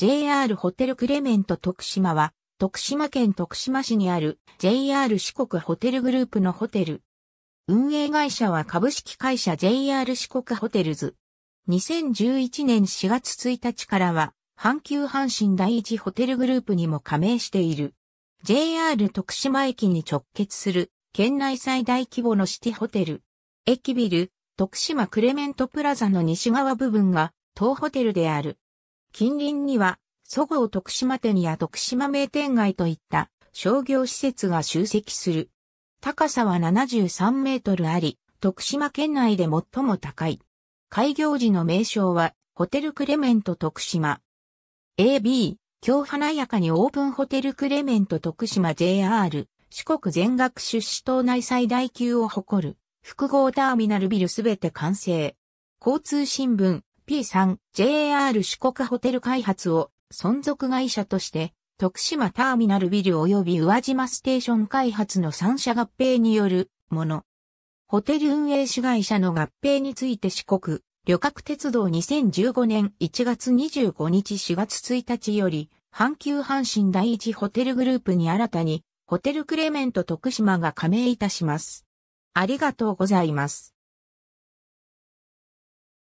JR ホテルクレメント徳島は、徳島県徳島市にある JR 四国ホテルグループのホテル。運営会社は株式会社 JR 四国ホテルズ。2011年4月1日からは、阪急阪神第一ホテルグループにも加盟している。JR 徳島駅に直結する、県内最大規模のシティホテル。駅ビル、徳島クレメントプラザの西側部分が、当ホテルである。近隣には、そごう徳島店や徳島名店街といった商業施設が集積する。高さは73メートルあり、徳島県内で最も高い。開業時の名称は、ホテルクレメント徳島。AB、今日華やかにオープンホテルクレメント徳島 JR、四国全額出資島内最大級を誇る、複合ターミナルビルすべて完成。交通新聞、P3、JR 四国ホテル開発を存続会社として、徳島ターミナルビル及び宇和島ステーション開発の3社合併によるもの。ホテル運営主会社の合併について四国、旅客鉄道2015年1月25日4月1日より、阪急阪神第一ホテルグループに新たに、ホテルクレメント徳島が加盟いたします。ありがとうございます。